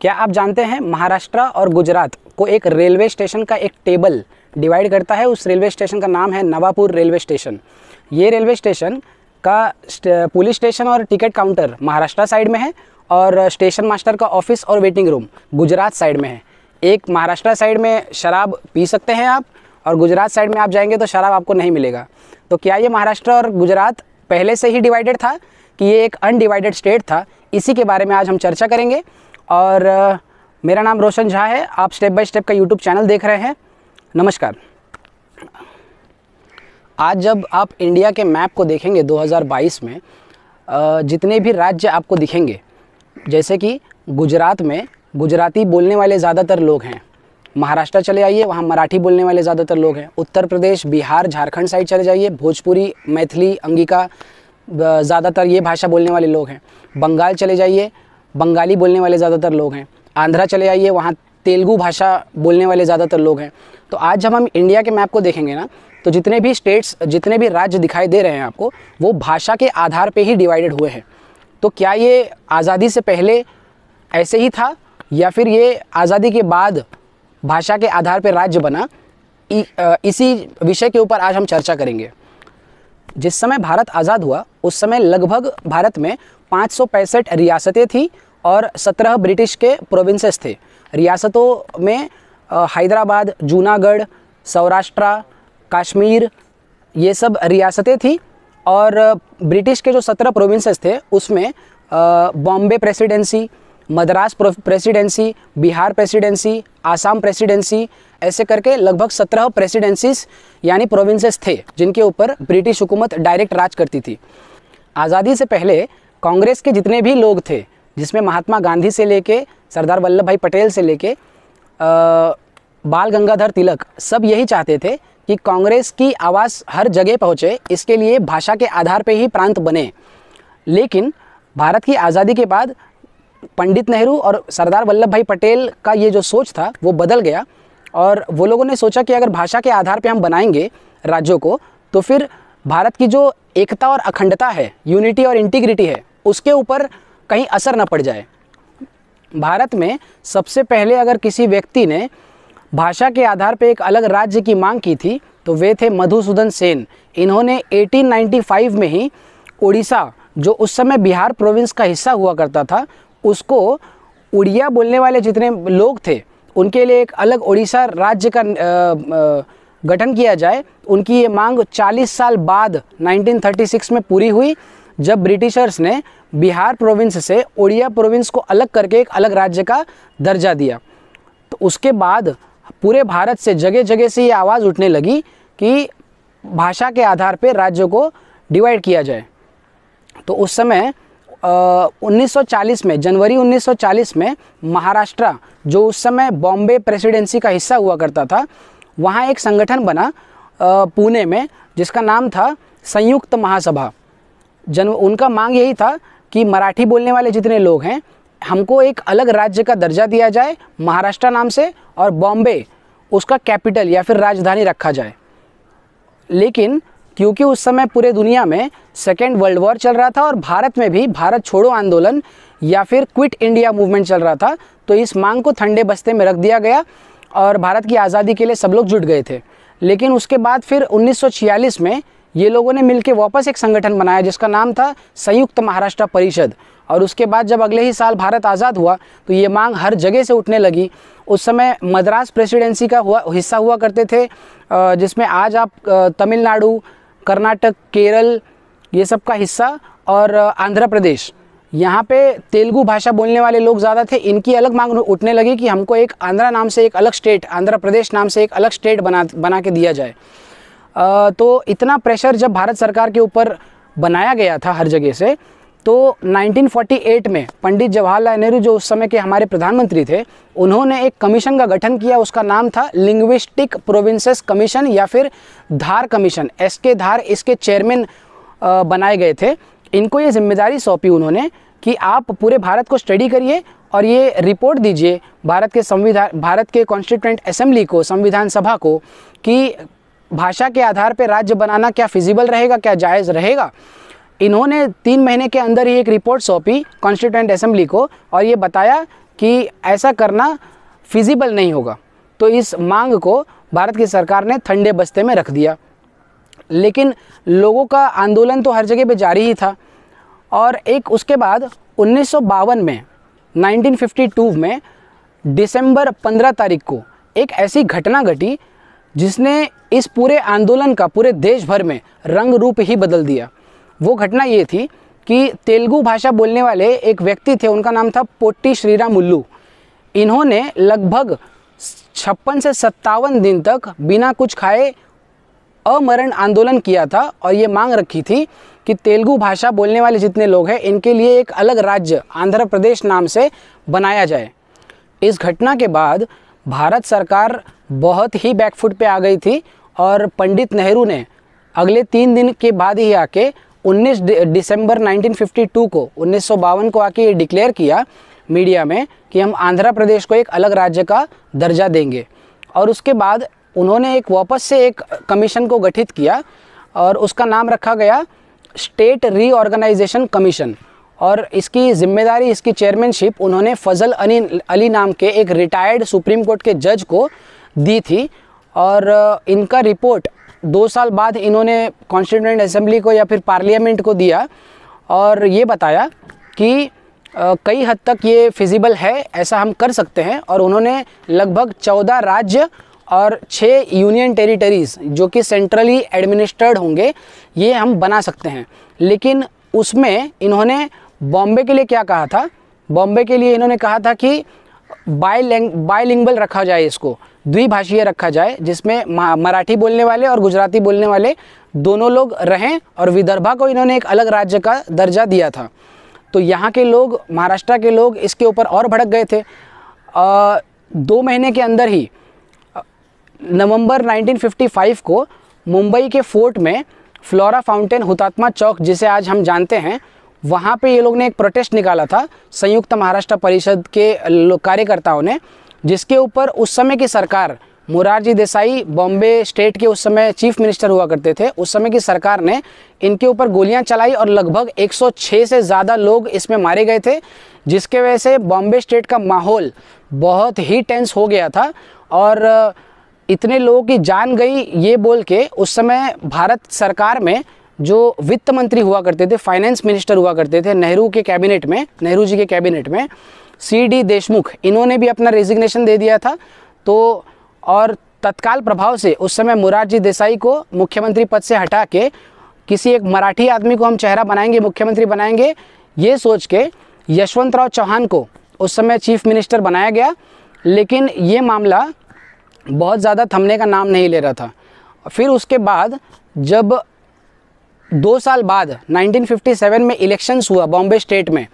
क्या आप जानते हैं महाराष्ट्र और गुजरात को एक रेलवे स्टेशन का एक टेबल डिवाइड करता है उस रेलवे स्टेशन का नाम है नवापुर रेलवे स्टेशन ये रेलवे स्टेशन का पुलिस स्टेशन और टिकट काउंटर महाराष्ट्र साइड में है और स्टेशन मास्टर का ऑफिस और वेटिंग रूम गुजरात साइड में है एक महाराष्ट्र साइड में शराब पी सकते हैं आप और गुजरात साइड में आप जाएंगे तो शराब आपको नहीं मिलेगा तो क्या ये महाराष्ट्र और गुजरात पहले से ही डिवाइडेड था कि ये एक अनडिवाइडेड स्टेट था इसी के बारे में आज हम चर्चा करेंगे और मेरा नाम रोशन झा है आप स्टेप बाय स्टेप का यूट्यूब चैनल देख रहे हैं नमस्कार आज जब आप इंडिया के मैप को देखेंगे 2022 में जितने भी राज्य आपको दिखेंगे जैसे कि गुजरात में गुजराती बोलने वाले ज़्यादातर लोग हैं महाराष्ट्र चले आइए वहाँ मराठी बोलने वाले ज़्यादातर लोग हैं उत्तर प्रदेश बिहार झारखंड साइड चले जाइए भोजपुरी मैथिली अंगिका ज़्यादातर ये भाषा बोलने वाले लोग हैं बंगाल चले जाइए बंगाली बोलने वाले ज़्यादातर लोग हैं आंध्रा चले आइए वहाँ तेलुगु भाषा बोलने वाले ज़्यादातर लोग हैं तो आज जब हम इंडिया के मैप को देखेंगे ना तो जितने भी स्टेट्स जितने भी राज्य दिखाई दे रहे हैं आपको वो भाषा के आधार पर ही डिवाइडेड हुए हैं तो क्या ये आज़ादी से पहले ऐसे ही था या फिर ये आज़ादी के बाद भाषा के आधार पर राज्य बना इसी विषय के ऊपर आज हम चर्चा करेंगे जिस समय भारत आज़ाद हुआ उस समय लगभग भारत में पाँच रियासतें थी और सत्रह ब्रिटिश के प्रोविंसेस थे रियासतों में हैदराबाद जूनागढ़ सौराष्ट्र कश्मीर ये सब रियासतें थी और ब्रिटिश के जो सत्रह प्रोविंसेस थे उसमें Bombay presidency Madras presidency Bihar presidency Assam presidency ऐसे करके लगभग सत्रह प्रेसिडेंसीज यानी प्रोविंसेस थे जिनके ऊपर ब्रिटिश हुकूमत डायरेक्ट राज करती थी आज़ादी से पहले कांग्रेस के जितने भी लोग थे जिसमें महात्मा गांधी से लेके सरदार वल्लभ भाई पटेल से लेके बाल गंगाधर तिलक सब यही चाहते थे कि कांग्रेस की आवाज़ हर जगह पहुँचे इसके लिए भाषा के आधार पर ही प्रांत बने लेकिन भारत की आज़ादी के बाद पंडित नेहरू और सरदार वल्लभ भाई पटेल का ये जो सोच था वो बदल गया और वो लोगों ने सोचा कि अगर भाषा के आधार पर हम बनाएंगे राज्यों को तो फिर भारत की जो एकता और अखंडता है यूनिटी और इंटीग्रिटी है उसके ऊपर कहीं असर ना पड़ जाए भारत में सबसे पहले अगर किसी व्यक्ति ने भाषा के आधार पर एक अलग राज्य की मांग की थी तो वे थे मधुसूदन सेन इन्होंने 1895 में ही उड़ीसा जो उस समय बिहार प्रोविंस का हिस्सा हुआ करता था उसको उड़िया बोलने वाले जितने लोग थे उनके लिए एक अलग उड़ीसा राज्य का गठन किया जाए उनकी ये मांग 40 साल बाद 1936 में पूरी हुई जब ब्रिटिशर्स ने बिहार प्रोविंस से ओडिया प्रोविंस को अलग करके एक अलग राज्य का दर्जा दिया तो उसके बाद पूरे भारत से जगह जगह से ये आवाज़ उठने लगी कि भाषा के आधार पर राज्यों को डिवाइड किया जाए तो उस समय आ, 1940 में जनवरी 1940 में महाराष्ट्र जो उस समय बॉम्बे प्रेसिडेंसी का हिस्सा हुआ करता था वहाँ एक संगठन बना पुणे में जिसका नाम था संयुक्त महासभा जन उनका मांग यही था कि मराठी बोलने वाले जितने लोग हैं हमको एक अलग राज्य का दर्जा दिया जाए महाराष्ट्र नाम से और बॉम्बे उसका कैपिटल या फिर राजधानी रखा जाए लेकिन क्योंकि उस समय पूरे दुनिया में सेकेंड वर्ल्ड वॉर चल रहा था और भारत में भी भारत छोड़ो आंदोलन या फिर क्विट इंडिया मूवमेंट चल रहा था तो इस मांग को ठंडे बस्ते में रख दिया गया और भारत की आज़ादी के लिए सब लोग जुट गए थे लेकिन उसके बाद फिर 1946 में ये लोगों ने मिलकर वापस एक संगठन बनाया जिसका नाम था संयुक्त महाराष्ट्र परिषद और उसके बाद जब अगले ही साल भारत आज़ाद हुआ तो ये मांग हर जगह से उठने लगी उस समय मद्रास प्रेसिडेंसी का हुआ हिस्सा हुआ करते थे जिसमें आज आप तमिलनाडु कर्नाटक केरल ये सब का हिस्सा और आंध्र प्रदेश यहाँ पे तेलुगु भाषा बोलने वाले लोग ज़्यादा थे इनकी अलग मांग उठने लगी कि हमको एक आंध्रा नाम से एक अलग स्टेट आंध्र प्रदेश नाम से एक अलग स्टेट बना बना के दिया जाए तो इतना प्रेशर जब भारत सरकार के ऊपर बनाया गया था हर जगह से तो 1948 में पंडित जवाहरलाल नेहरू जो उस समय के हमारे प्रधानमंत्री थे उन्होंने एक कमीशन का गठन किया उसका नाम था लिंग्विस्टिक प्रोविंसेस कमीशन या फिर धार कमीशन एस के धार इसके चेयरमैन बनाए गए थे इनको ये जिम्मेदारी सौंपी उन्होंने कि आप पूरे भारत को स्टडी करिए और ये रिपोर्ट दीजिए भारत के संविधान भारत के कॉन्स्टिट्यूंट असेंबली को संविधान सभा को कि भाषा के आधार पर राज्य बनाना क्या फिजिबल रहेगा क्या जायज़ रहेगा इन्होंने तीन महीने के अंदर ही एक रिपोर्ट सौंपी कॉन्स्टिट्यूंट असेंबली को और ये बताया कि ऐसा करना फिजिबल नहीं होगा तो इस मांग को भारत की सरकार ने ठंडे बस्ते में रख दिया लेकिन लोगों का आंदोलन तो हर जगह पे जारी ही था और एक उसके बाद उन्नीस में 1952 में दिसंबर 15 तारीख को एक ऐसी घटना घटी जिसने इस पूरे आंदोलन का पूरे देश भर में रंग रूप ही बदल दिया वो घटना ये थी कि तेलुगु भाषा बोलने वाले एक व्यक्ति थे उनका नाम था पोटी श्रीराम उल्लू इन्होंने लगभग छप्पन से सत्तावन दिन तक बिना कुछ खाए अमरण आंदोलन किया था और ये मांग रखी थी कि तेलुगु भाषा बोलने वाले जितने लोग हैं इनके लिए एक अलग राज्य आंध्र प्रदेश नाम से बनाया जाए इस घटना के बाद भारत सरकार बहुत ही बैकफुट पे आ गई थी और पंडित नेहरू ने अगले तीन दिन के बाद ही आके 19 दिसंबर 1952 को उन्नीस को आके ये डिक्लेयर किया मीडिया में कि हम आंध्र प्रदेश को एक अलग राज्य का दर्जा देंगे और उसके बाद उन्होंने एक वापस से एक कमीशन को गठित किया और उसका नाम रखा गया स्टेट रीऑर्गेनाइजेशन कमीशन और इसकी जिम्मेदारी इसकी चेयरमैनशिप उन्होंने फजल अली अली नाम के एक रिटायर्ड सुप्रीम कोर्ट के जज को दी थी और इनका रिपोर्ट दो साल बाद इन्होंने कॉन्स्टिट्यूंट असेंबली को या फिर पार्लियामेंट को दिया और ये बताया कि कई हद तक ये फिजिबल है ऐसा हम कर सकते हैं और उन्होंने लगभग चौदह राज्य और छः यूनियन टेरिटरीज़ जो कि सेंट्रली एडमिनिस्टर्ड होंगे ये हम बना सकते हैं लेकिन उसमें इन्होंने बॉम्बे के लिए क्या कहा था बॉम्बे के लिए इन्होंने कहा था कि बाई बाइलिंगल रखा जाए इसको द्विभाषीय रखा जाए जिसमें मराठी बोलने वाले और गुजराती बोलने वाले दोनों लोग रहें और विदर्भा को इन्होंने एक अलग राज्य का दर्जा दिया था तो यहाँ के लोग महाराष्ट्र के लोग इसके ऊपर और भड़क गए थे आ, दो महीने के अंदर ही नवंबर 1955 को मुंबई के फोर्ट में फ्लोरा फाउंटेन हुतात्मा चौक जिसे आज हम जानते हैं वहाँ पे ये लोग ने एक प्रोटेस्ट निकाला था संयुक्त महाराष्ट्र परिषद के कार्यकर्ताओं ने जिसके ऊपर उस समय की सरकार मुरारजी देसाई बॉम्बे स्टेट के उस समय चीफ मिनिस्टर हुआ करते थे उस समय की सरकार ने इनके ऊपर गोलियां चलाई और लगभग 106 से ज़्यादा लोग इसमें मारे गए थे जिसके वजह से बॉम्बे स्टेट का माहौल बहुत ही टेंस हो गया था और इतने लोगों की जान गई ये बोल के उस समय भारत सरकार में जो वित्त मंत्री हुआ करते थे फाइनेंस मिनिस्टर हुआ करते थे नेहरू के कैबिनेट में नेहरू जी के कैबिनेट में सी डी देशमुख इन्होंने भी अपना रेजिग्नेशन दे दिया था तो और तत्काल प्रभाव से उस समय मुरारजी देसाई को मुख्यमंत्री पद से हटा के किसी एक मराठी आदमी को हम चेहरा बनाएंगे मुख्यमंत्री बनाएंगे ये सोच के यशवंतराव चौहान को उस समय चीफ मिनिस्टर बनाया गया लेकिन ये मामला बहुत ज़्यादा थमने का नाम नहीं ले रहा था फिर उसके बाद जब दो साल बाद 1957 में इलेक्शंस हुआ बॉम्बे स्टेट में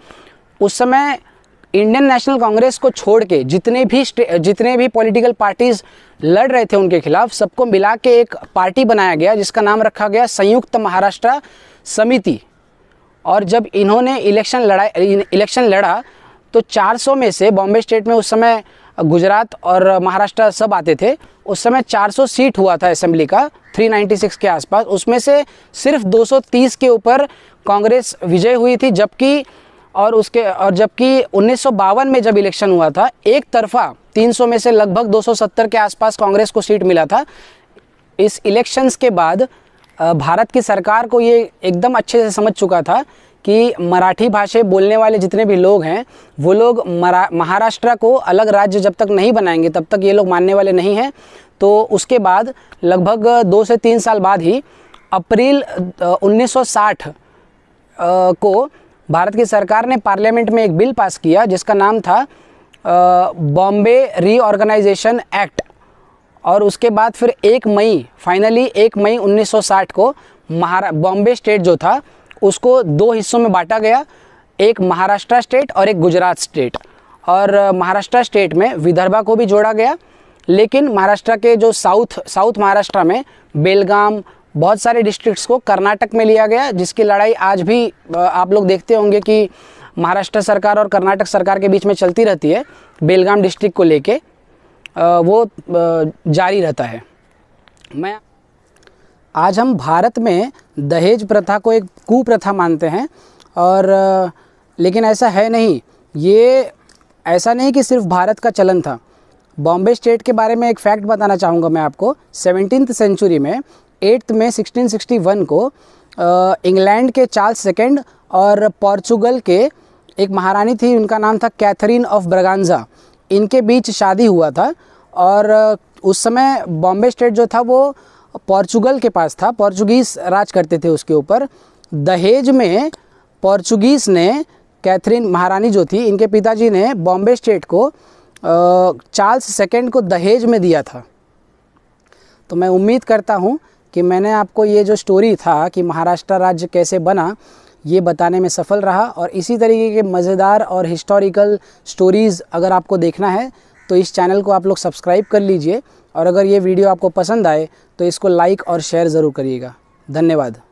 उस समय इंडियन नेशनल कांग्रेस को छोड़ के जितने भी जितने भी पॉलिटिकल पार्टीज़ लड़ रहे थे उनके खिलाफ सबको मिला के एक पार्टी बनाया गया जिसका नाम रखा गया संयुक्त महाराष्ट्र समिति और जब इन्होंने इलेक्शन लड़ा इलेक्शन लड़ा तो 400 में से बॉम्बे स्टेट में उस समय गुजरात और महाराष्ट्र सब आते थे उस समय 400 सीट हुआ था असेंबली का 396 के आसपास उसमें से सिर्फ 230 के ऊपर कांग्रेस विजय हुई थी जबकि और उसके और जबकि उन्नीस में जब इलेक्शन हुआ था एक तरफा 300 में से लगभग 270 के आसपास कांग्रेस को सीट मिला था इस इलेक्शंस के बाद भारत की सरकार को ये एकदम अच्छे से समझ चुका था कि मराठी भाषा बोलने वाले जितने भी लोग हैं वो लोग महाराष्ट्र को अलग राज्य जब तक नहीं बनाएंगे तब तक ये लोग मानने वाले नहीं हैं तो उसके बाद लगभग दो से तीन साल बाद ही अप्रैल 1960 को भारत की सरकार ने पार्लियामेंट में एक बिल पास किया जिसका नाम था बॉम्बे रीऑर्गेनाइजेशन एक्ट और उसके बाद फिर एक मई फाइनली एक मई 1960 को महारा बॉम्बे स्टेट जो था उसको दो हिस्सों में बांटा गया एक महाराष्ट्र स्टेट और एक गुजरात स्टेट और महाराष्ट्र स्टेट में विदर्भा को भी जोड़ा गया लेकिन महाराष्ट्र के जो साउथ साउथ महाराष्ट्र में बेलगाम बहुत सारे डिस्ट्रिक्ट्स को कर्नाटक में लिया गया जिसकी लड़ाई आज भी आप लोग देखते होंगे कि महाराष्ट्र सरकार और कर्नाटक सरकार के बीच में चलती रहती है बेलगाम डिस्ट्रिक्ट को लेके वो जारी रहता है मैं आज हम भारत में दहेज प्रथा को एक कुप्रथा मानते हैं और लेकिन ऐसा है नहीं ये ऐसा नहीं कि सिर्फ भारत का चलन था बॉम्बे स्टेट के बारे में एक फैक्ट बताना चाहूँगा मैं आपको सेवनटीन सेंचुरी में एट्थ में सिक्सटीन को इंग्लैंड के चार्ल्स सेकेंड और पोर्चुगल के एक महारानी थी उनका नाम था कैथरीन ऑफ ब्रगानजा इनके बीच शादी हुआ था और उस समय बॉम्बे स्टेट जो था वो पोर्चुगल के पास था पोर्चुगीज राज करते थे उसके ऊपर दहेज में पोर्चुगीज़ ने कैथरीन महारानी जो थी इनके पिताजी ने बॉम्बे स्टेट को चार्ल्स सेकेंड को दहेज में दिया था तो मैं उम्मीद करता हूँ कि मैंने आपको ये जो स्टोरी था कि महाराष्ट्र राज्य कैसे बना ये बताने में सफल रहा और इसी तरीके के मज़ेदार और हिस्टोरिकल स्टोरीज़ अगर आपको देखना है तो इस चैनल को आप लोग सब्सक्राइब कर लीजिए और अगर ये वीडियो आपको पसंद आए तो इसको लाइक और शेयर ज़रूर करिएगा धन्यवाद